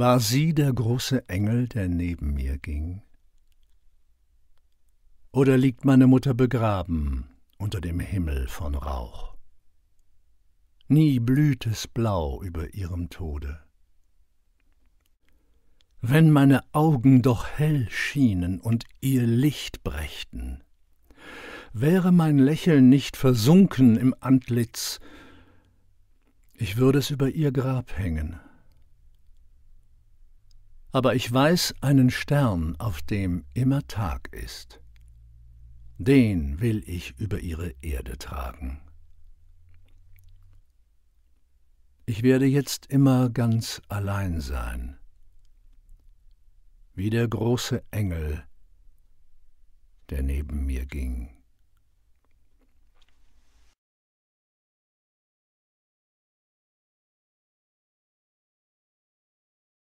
war sie der große Engel, der neben mir ging? Oder liegt meine Mutter begraben unter dem Himmel von Rauch? Nie blüht es blau über ihrem Tode. Wenn meine Augen doch hell schienen und ihr Licht brächten, wäre mein Lächeln nicht versunken im Antlitz, ich würde es über ihr Grab hängen aber ich weiß einen Stern, auf dem immer Tag ist. Den will ich über ihre Erde tragen. Ich werde jetzt immer ganz allein sein, wie der große Engel, der neben mir ging.